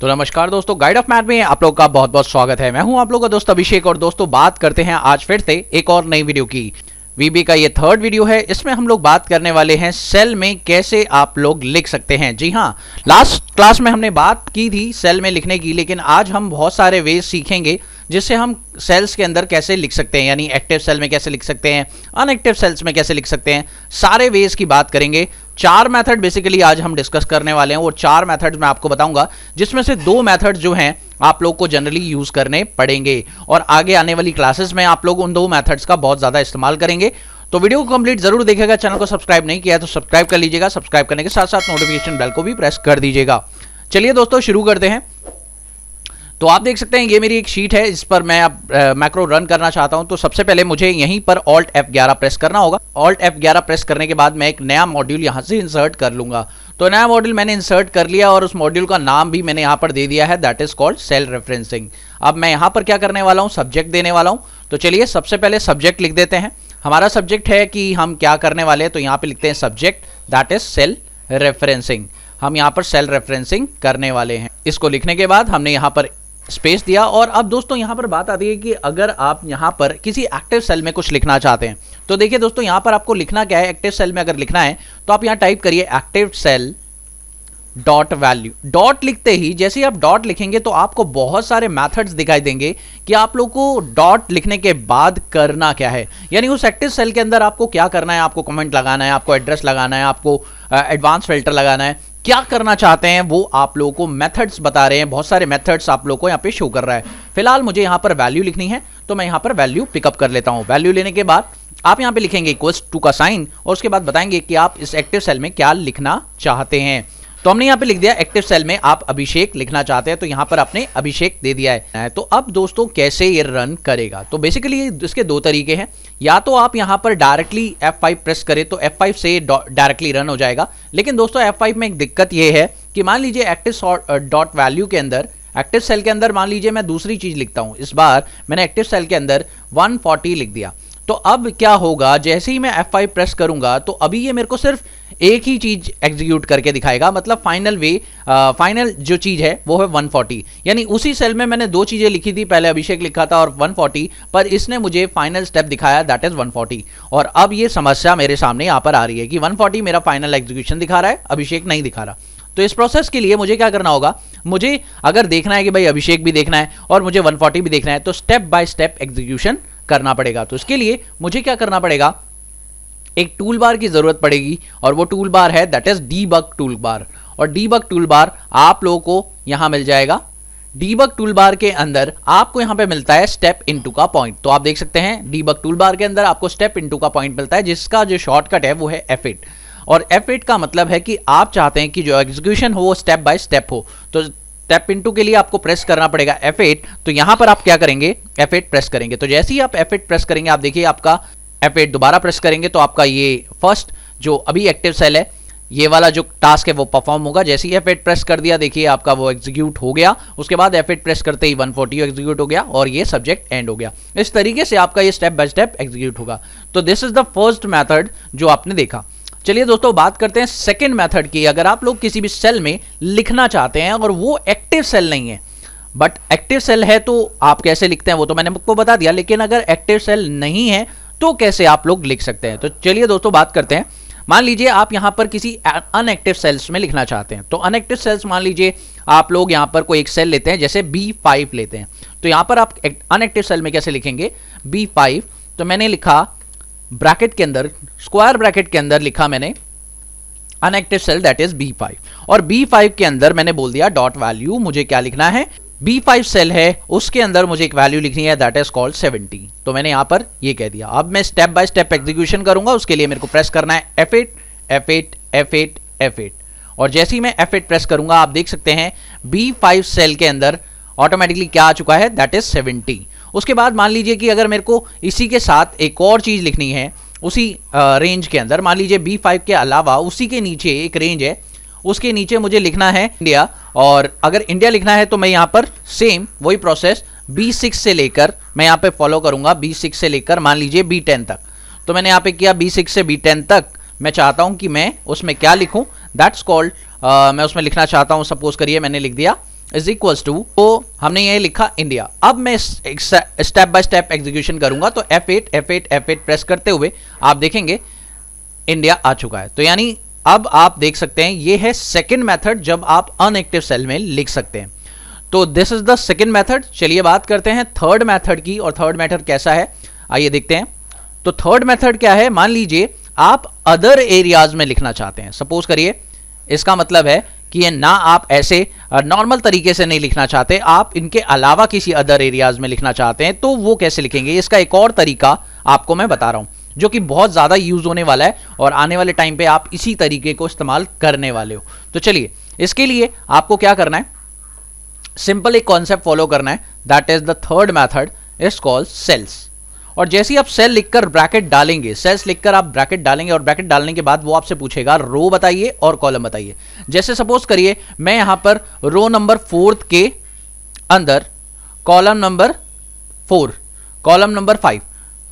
तो नमस्कार दोस्तों गाइड ऑफ मैथ में आप लोग का बहुत बहुत स्वागत है मैं हूं आप लोग का दोस्त अभिषेक और दोस्तों बात करते हैं आज फिर से एक और नई वीडियो की वीबी का ये थर्ड वीडियो है इसमें हम लोग बात करने वाले हैं सेल में कैसे आप लोग लिख सकते हैं जी हाँ लास्ट क्लास में हमने बात की थी सेल में लिखने की लेकिन आज हम बहुत सारे वेज सीखेंगे जिसे हम सेल्स के अंदर कैसे लिख सकते हैं यानी एक्टिव सेल में कैसे लिख सकते हैं अनएक्टिव सेल्स में कैसे लिख सकते हैं सारे वेज की बात करेंगे चार मेथड बेसिकली आज हम डिस्कस करने वाले हैं वो चार मेथड्स मैं आपको बताऊंगा जिसमें से दो मेथड्स जो हैं आप लोग को जनरली यूज करने पड़ेंगे और आगे आने वाली क्लासेस में आप लोग उन दो मेथड्स का बहुत ज्यादा इस्तेमाल करेंगे तो वीडियो को कंप्लीट जरूर देखेगा चैनल को सब्सक्राइब नहीं किया तो सब्सक्राइब कर लीजिएगा सब्सक्राइब करने के साथ साथ नोटिफिकेशन बेल को भी प्रेस कर दीजिएगा चलिए दोस्तों शुरू करते हैं तो आप देख सकते हैं ये मेरी एक शीट है इस पर मैं अब मैक्रो रन करना चाहता हूं तो सबसे पहले मुझे यहीं पर ऑल्ट एफ ग्यारह प्रेस करना होगा ऑल्ट एफ ग्यारह प्रेस करने के बाद मैं एक नया मॉड्यूल यहां से इंसर्ट कर लूंगा तो नया मॉड्यूल मैंने इंसर्ट कर लिया और उस मॉड्यूल का नाम भी मैंने यहां पर दे दिया है that is called cell referencing अब मैं यहाँ पर क्या करने वाला हूँ सब्जेक्ट देने वाला हूँ तो चलिए सबसे पहले सब्जेक्ट लिख देते हैं हमारा सब्जेक्ट है कि हम क्या करने वाले हैं तो यहाँ पे लिखते हैं subject that is cell referencing हम यहाँ पर सेल रेफरेंसिंग करने वाले हैं इसको लिखने के बाद हमने यहाँ पर स्पेस दिया और अब दोस्तों यहाँ पर बात आती है कि अगर आप यहाँ पर किसी एक्टिव सेल में कुछ लिखना चाहते हैं तो देखिए दोस्तों यहाँ पर आपको लिखना क्या है एक्टिव सेल में अगर लिखना है तो आप यहाँ टाइप करिए active cell dot value dot लिखते ही जैसे ही आप डॉट लिखेंगे तो आपको बहुत सारे मैथड्स दिखाई देंगे कि आप लोग को डॉट लिखने के बाद करना क्या है यानी उस एक्टिव सेल के अंदर आपको क्या करना है आपको कमेंट लगाना है आपको एड्रेस लगाना है आपको एडवांस फिल्टर लगाना है क्या करना चाहते हैं वो आप लोगों को मेथड्स बता रहे हैं बहुत सारे मेथड्स आप लोगों को यहाँ पे शो कर रहा है फिलहाल मुझे यहाँ पर वैल्यू लिखनी है तो मैं यहाँ पर वैल्यू पिकअप कर लेता हूँ वैल्यू लेने के बाद आप यहाँ पे लिखेंगे इक्वल्स टू का साइन और उसके बाद बताएंगे कि आप इस एक्टिव सेल में क्या लिखना चाहते हैं तो हमने यहाँ पे लिख दिया एक्टिव सेल में आप अभिषेक लिखना चाहते हैं तो यहाँ पर आपने अभिषेक दे दिया है तो अब दोस्तों कैसे ये रन करेगा तो बेसिकली इसके दो तरीके हैं या तो आप यहाँ पर डायरेक्टली F5 प्रेस करें तो F5 से डायरेक्टली रन हो जाएगा लेकिन दोस्तों F5 में एक दिक्कत ये है कि मान लीजिए एक्टिव डॉट वैल्यू के अंदर एक्टिव सेल के अंदर मान लीजिए मैं दूसरी चीज लिखता हूँ इस बार मैंने एक्टिव सेल के अंदर वन लिख दिया तो अब क्या होगा जैसे ही मैं एफ आई प्रेस करूंगा तो अभी ये मेरे को सिर्फ एक ही चीज एग्जीक्यूट करके दिखाएगा मतलब फाइनल वे आ, फाइनल जो चीज है वो है 140 यानी उसी सेल में मैंने दो चीजें लिखी थी पहले अभिषेक लिखा था और 140 पर इसने मुझे फाइनल स्टेप दिखाया दैट इज 140 और अब ये समस्या मेरे सामने यहाँ पर आ रही है कि 140 मेरा फाइनल एग्जीक्यूशन दिखा रहा है अभिषेक नहीं दिखा रहा तो इस प्रोसेस के लिए मुझे क्या करना होगा मुझे अगर देखना है कि भाई अभिषेक भी देखना है और मुझे 140 भी देखना है तो स्टेप बाय स्टेप एग्जीक्यूशन करना पड़ेगा तो इसके लिए मुझे क्या करना पड़ेगा एक टूल बार की ज़रूरत पड़ेगी और वो टूल बार है that is debug tool bar और डी बग टूल बार आप लोगों को यहां मिल जाएगा डीबग टूल बार के अंदर आपको यहां पे मिलता है स्टेप इनटू का पॉइंट तो आप देख सकते हैं डीबग टूल बार के अंदर आपको स्टेप इनटू का पॉइंट मिलता है जिसका जो शॉर्टकट है वो है एफ और एफ का मतलब है कि आप चाहते हैं कि जो एग्जीक्यूशन हो वो स्टेप बाय स्टेप हो तो टैप पिंटू के लिए आपको प्रेस करना पड़ेगा F8 तो यहां पर आप क्या करेंगे F8 प्रेस करेंगे तो जैसे ही आप F8 प्रेस करेंगे आप देखिए आपका F8 दोबारा प्रेस करेंगे तो आपका ये फर्स्ट जो अभी एक्टिव सेल है ये वाला जो टास्क है वो परफॉर्म होगा जैसे ही F8 प्रेस कर दिया देखिए आपका वो एग्जीक्यूट हो गया उसके बाद F8 प्रेस करते ही 140 एग्जीक्यूट हो गया और ये सब्जेक्ट एंड हो गया इस तरीके से आपका ये स्टेप बाय स्टेप एग्जीक्यूट होगा तो this is the first method जो आपने देखा चलिए दोस्तों बात करते हैं सेकेंड मैथड की अगर आप लोग किसी भी सेल में लिखना चाहते हैं और वो एक्टिव सेल नहीं है बट एक्टिव सेल है तो आप कैसे लिखते हैं वो तो मैंने आपको बता दिया लेकिन अगर एक्टिव सेल नहीं है तो कैसे आप लोग लिख सकते हैं तो चलिए दोस्तों बात करते हैं मान लीजिए आप यहां पर किसी अनएक्टिव सेल्स में लिखना चाहते हैं तो अनएक्टिव सेल्स मान लीजिए आप लोग यहाँ पर कोई एक सेल लेते हैं जैसे बी फाइव लेते हैं तो यहां पर आप अनएक्टिव सेल में कैसे लिखेंगे बी फाइव तो मैंने लिखा ब्रैकेट के अंदर स्क्वायर ब्रैकेट के अंदर लिखा मैंने inactive cell that is B five और बी फाइव के अंदर मैंने बोल दिया डॉट वैल्यू मुझे क्या लिखना है बी फाइव सेल है उसके अंदर मुझे एक वैल्यू लिखनी है दैट इज कॉल्ड 70 तो मैंने यहां पर ये कह दिया अब मैं स्टेप बाय स्टेप एग्जीक्यूशन करूंगा उसके लिए मेरे को प्रेस करना है F8 F8 F8 F8 और जैसे ही मैं F8 प्रेस करूंगा आप देख सकते हैं बी फाइव सेल के अंदर ऑटोमेटिकली क्या आ चुका है दैट इज 70 उसके बाद मान लीजिए कि अगर मेरे को इसी के साथ एक और चीज़ लिखनी है उसी रेंज के अंदर मान लीजिए बी फाइव के अलावा उसी के नीचे एक रेंज है उसके नीचे मुझे लिखना है इंडिया और अगर इंडिया लिखना है तो मैं यहाँ पर सेम वही प्रोसेस बी सिक्स से लेकर मैं यहाँ पे फॉलो करूँगा बी सिक्स से लेकर मान लीजिए बी टेन तक तो मैंने यहाँ पे किया बी सिक्स से बी टेन तक मैं चाहता हूँ कि मैं उसमें क्या लिखूँ दैट्स कॉल्ड मैं उसमें लिखना चाहता हूँ सपोज करिए मैंने लिख दिया इज इक्वल टू तो हमने ये लिखा इंडिया अब मैं स्टेप बाय स्टेप एग्जीक्यूशन करूंगा तो F eight F eight F eight press करते हुए आप देखेंगे इंडिया आ चुका है तो यानी अब आप देख सकते हैं ये है सेकेंड मैथड जब आप अनएक्टिव सेल में लिख सकते हैं तो this is the second method चलिए बात करते हैं थर्ड मैथड की और थर्ड मैथड कैसा है आइए देखते हैं तो थर्ड मैथड क्या है मान लीजिए आप अदर एरियाज में लिखना चाहते हैं सपोज करिए इसका मतलब है कि ना आप ऐसे नॉर्मल तरीके से नहीं लिखना चाहते आप इनके अलावा किसी अदर एरियाज में लिखना चाहते हैं तो वो कैसे लिखेंगे इसका एक और तरीका आपको मैं बता रहा हूं जो कि बहुत ज़्यादा यूज़ होने वाला है और आने वाले टाइम पे आप इसी तरीके को इस्तेमाल करने वाले हो तो चलिए इसके लिए आपको क्या करना है सिंपल एक कॉन्सेप्ट फॉलो करना है that is the third method is called cells और जैसे ही आप सेल लिखकर ब्रैकेट डालेंगे सेल्स लिखकर आप ब्रैकेट डालेंगे और ब्रैकेट डालने के बाद वो आपसे पूछेगा रो बताइए और कॉलम बताइए जैसे सपोज करिए मैं यहां पर रो नंबर फोर्थ के अंदर column number four column number five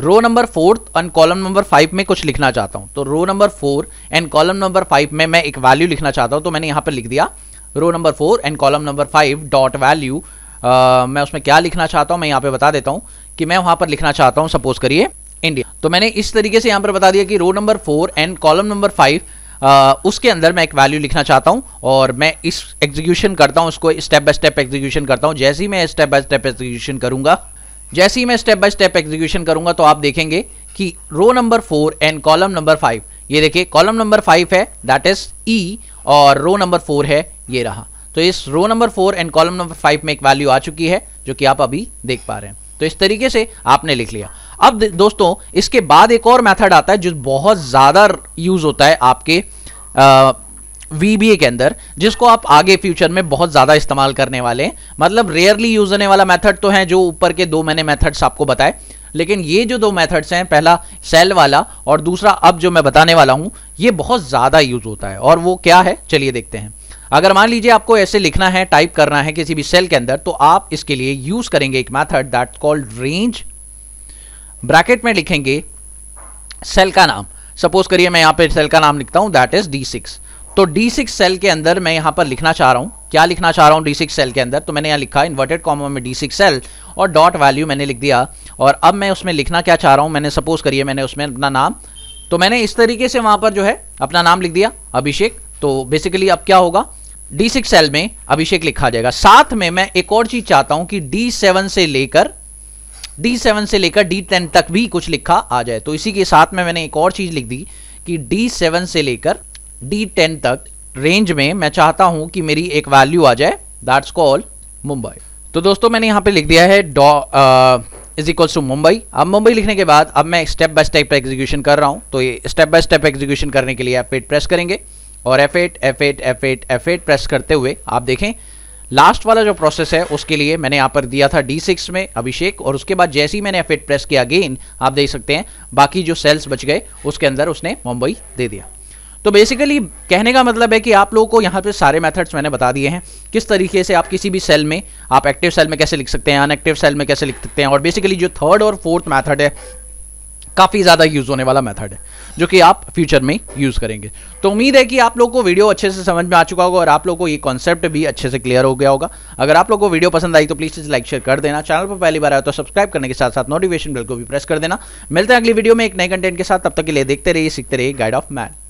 row number fourth and column number five में कुछ लिखना चाहता हूं तो row number four and column number five में मैं एक वैल्यू लिखना चाहता हूं तो मैंने यहां पर लिख दिया row number four and column number five dot value मैं उसमें क्या लिखना चाहता हूं मैं यहां पे बता देता हूं कि मैं वहां पर लिखना चाहता हूं सपोज करिए इंडिया तो मैंने इस तरीके से यहां पर बता दिया कि row number four and column number five उसके अंदर मैं एक वैल्यू लिखना चाहता हूं और मैं इस एग्जीक्यूशन करता हूं उसको स्टेप बाय स्टेप एग्जीक्यूशन करता हूं जैसे ही मैं स्टेप बाय स्टेप एग्जीक्यूशन करूंगा जैसे ही मैं स्टेप बाय स्टेप एग्जीक्यूशन करूंगा तो आप देखेंगे कि row number four and column number five ये देखिए कॉलम नंबर फाइव है दैट इज ई और रो नंबर फोर है ये रहा तो इस row number four and column number five में एक वैल्यू आ चुकी है जो कि आप अभी देख पा रहे हैं तो इस तरीके से आपने लिख लिया अब दोस्तों इसके बाद एक और मेथड आता है जो बहुत ज़्यादा यूज होता है आपके वी के अंदर जिसको आप आगे फ्यूचर में बहुत ज़्यादा इस्तेमाल करने वाले हैं मतलब रेयरली यूज होने वाला मेथड तो है जो ऊपर के दो मैंने मेथड्स आपको बताए लेकिन ये जो दो मेथड्स हैं पहला सेल वाला और दूसरा अब जो मैं बताने वाला हूं ये बहुत ज़्यादा यूज होता है और वो क्या है चलिए देखते हैं अगर मान लीजिए आपको ऐसे लिखना है टाइप करना है किसी भी सेल के अंदर तो आप इसके लिए यूज करेंगे एक method that called range bracket में लिखेंगे सेल का नाम सपोज करिए मैं यहां पर सेल का नाम लिखता हूं दैट इज डी सिक्स तो डी सिक्स सेल के अंदर मैं यहां पर लिखना चाह रहा हूं क्या लिखना चाह रहा हूं डी सिक्स सेल के अंदर तो मैंने यहां लिखा इन्वर्टेड कॉमो में डी सिक्स सेल और डॉट वैल्यू मैंने लिख दिया और अब मैं उसमें लिखना क्या चाह रहा हूं मैंने सपोज करिए मैंने उसमें अपना नाम तो मैंने इस तरीके से वहां पर जो है अपना नाम लिख दिया अभिषेक तो बेसिकली अब क्या होगा डी सिक्स सेल में अभिषेक लिखा जाएगा साथ में मैं एक और चीज चाहता हूं कि डी सेवन से लेकर डी सेवन से लेकर डी टेन तक भी कुछ लिखा आ जाए तो इसी के साथ में मैंने एक और चीज लिख दी कि डी सेवन से लेकर डी टेन तक रेंज में मैं चाहता हूं कि मेरी एक वैल्यू आ जाए दैट्स कॉल मुंबई तो दोस्तों मैंने यहां पे लिख दिया है इज इक्वल टू मुंबई अब मुंबई लिखने के बाद अब मैं स्टेप बाय स्टेप एग्जीक्यूशन कर रहा हूं तो ये स्टेप बाय स्टेप एग्जीक्यूशन करने के लिए आप पेट प्रेस करेंगे और F8 F8 F8 F8 press करते हुए आप देखें लास्ट वाला जो प्रोसेस है उसके लिए मैंने यहाँ पर दिया था D6 में अभिषेक और उसके बाद जैसे ही मैंने F8 प्रेस किया अगेन आप देख सकते हैं बाकी जो सेल्स बच गए उसके अंदर उसने मुंबई दे दिया तो बेसिकली कहने का मतलब है कि आप लोगों को यहाँ पे सारे मेथड्स मैंने बता दिए हैं किस तरीके से आप किसी भी सेल में आप एक्टिव सेल में कैसे लिख सकते हैं अनएक्टिव सेल में कैसे लिख सकते हैं और बेसिकली जो थर्ड और फोर्थ मेथड है काफ़ी ज़्यादा यूज़ होने वाला मेथड है जो कि आप फ्यूचर में यूज़ करेंगे तो उम्मीद है कि आप लोग को वीडियो अच्छे से समझ में आ चुका होगा और आप लोग को ये कॉन्सेप्ट भी अच्छे से क्लियर हो गया होगा अगर आप लोग को वीडियो पसंद आई तो प्लीज़ इस लाइक शेयर कर देना चैनल पर पहली बार आया तो सब्सक्राइब करने के साथ साथ नोटिफिकेशन बिल को भी प्रेस कर देना मिलते हैं अगली वीडियो में एक नए कंटेंट के साथ तब तक के लिए देखते रहिए सीखते रहिए गाइड ऑफ मैन